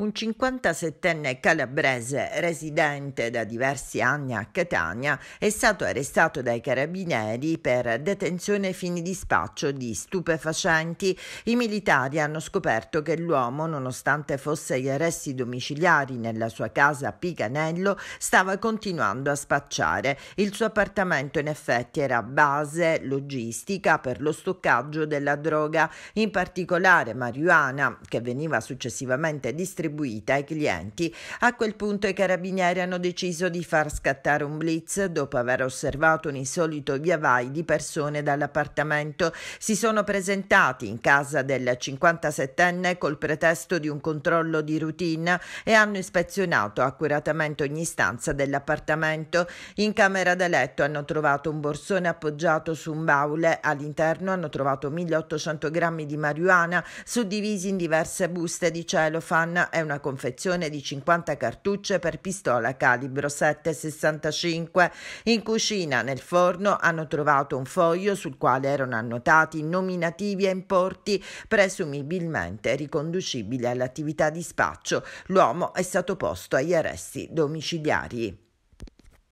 Un 57enne calabrese residente da diversi anni a Catania è stato arrestato dai carabinieri per detenzione fini di spaccio di stupefacenti. I militari hanno scoperto che l'uomo, nonostante fosse agli arresti domiciliari nella sua casa a Picanello, stava continuando a spacciare. Il suo appartamento in effetti era base logistica per lo stoccaggio della droga, in particolare marijuana, che veniva successivamente distribuita distribuita ai clienti. A quel punto i carabinieri hanno deciso di far scattare un blitz dopo aver osservato un insolito viavai di persone dall'appartamento. Si sono presentati in casa del 57enne col pretesto di un controllo di routine e hanno ispezionato accuratamente ogni stanza dell'appartamento. In camera da letto hanno trovato un borsone appoggiato su un baule. All'interno hanno trovato 1800 grammi di marijuana suddivisi in diverse buste di celofan è una confezione di 50 cartucce per pistola calibro 7,65. In cucina, nel forno, hanno trovato un foglio sul quale erano annotati nominativi e importi, presumibilmente riconducibili all'attività di spaccio. L'uomo è stato posto agli arresti domiciliari.